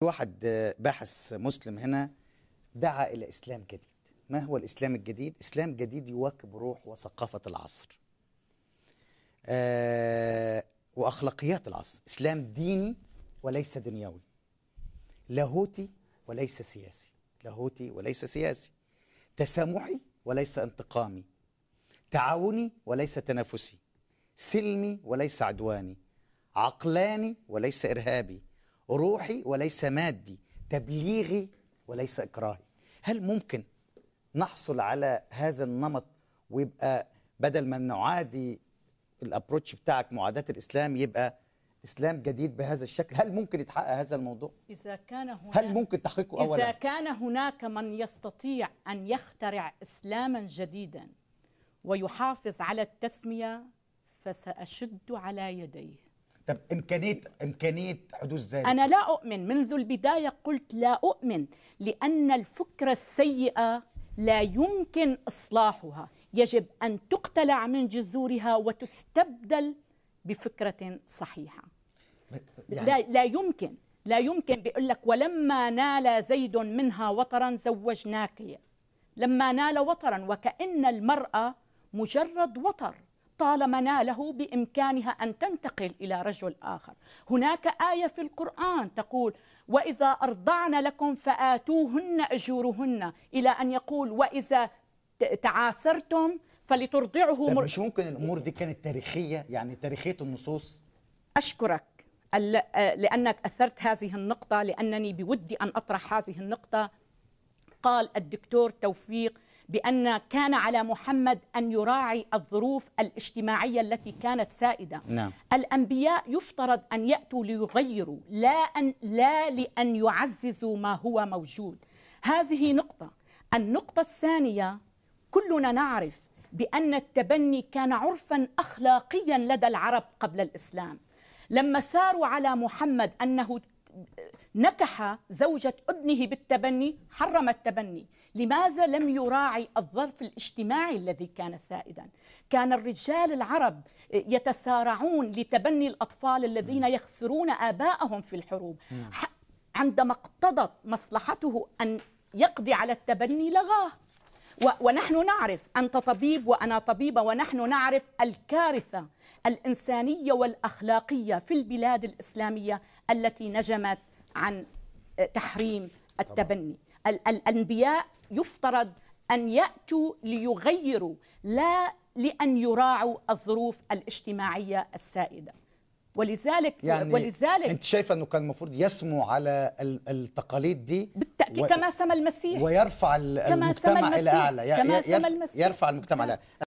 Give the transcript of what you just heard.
واحد باحث مسلم هنا دعا إلى إسلام جديد ما هو الإسلام الجديد؟ إسلام جديد يواكب روح وثقافة العصر آه وأخلاقيات العصر إسلام ديني وليس دنيوي لاهوتي وليس سياسي لاهوتي وليس سياسي تسامحي وليس انتقامي تعاوني وليس تنافسي سلمي وليس عدواني عقلاني وليس إرهابي روحي وليس مادي تبليغي وليس إكراهي هل ممكن نحصل على هذا النمط ويبقى بدل ما نعادي الابروتش بتاعك معاداة الإسلام يبقى إسلام جديد بهذا الشكل هل ممكن يتحقق هذا الموضوع؟ إذا كان هناك هل ممكن تحقيقه أولا؟ إذا كان هناك من يستطيع أن يخترع إسلاما جديدا ويحافظ على التسمية فسأشد على يديه طب امكانيه امكانيه حدوث ذلك انا لا اؤمن منذ البدايه قلت لا اؤمن لان الفكره السيئه لا يمكن اصلاحها يجب ان تقتلع من جذورها وتستبدل بفكره صحيحه يعني لا, لا يمكن لا يمكن بيقول لك ولما نال زيد منها وطرا زوجناك لما نال وطرا وكأن المرأة مجرد وطر طالما ناله بامكانها ان تنتقل الى رجل اخر هناك ايه في القران تقول واذا ارضعن لكم فاتوهن اجورهن الى ان يقول واذا تعاسرتم فلترضعه طيب، مر... مش ممكن الامور دي كانت تاريخيه يعني تاريخيه النصوص اشكرك آه، لانك اثرت هذه النقطه لانني بودي ان اطرح هذه النقطه قال الدكتور توفيق بأن كان على محمد أن يراعي الظروف الاجتماعية التي كانت سائدة نعم. الأنبياء يفترض أن يأتوا ليغيروا لا, أن لا لأن يعززوا ما هو موجود هذه نقطة النقطة الثانية كلنا نعرف بأن التبني كان عرفا أخلاقيا لدى العرب قبل الإسلام لما ثاروا على محمد أنه نكح زوجة ابنه بالتبني حرم التبني لماذا لم يراعي الظرف الاجتماعي الذي كان سائدا كان الرجال العرب يتسارعون لتبني الأطفال الذين يخسرون آباءهم في الحروب عندما اقتضت مصلحته أن يقضي على التبني لغاه ونحن نعرف أنت طبيب وأنا طبيبة ونحن نعرف الكارثة الإنسانية والأخلاقية في البلاد الإسلامية التي نجمت عن تحريم التبني ال- الأنبياء يفترض أن يأتوا ليغيروا لا لأن يراعوا الظروف الاجتماعية السائدة ولذلك يعني ولذلك انت شايفه انه كان المفروض يسمو على التقاليد دي بالتاكيد و... كما سمى المسيح ويرفع كما المجتمع الى اعلى كما سمى المسيح يرفع المجتمع الى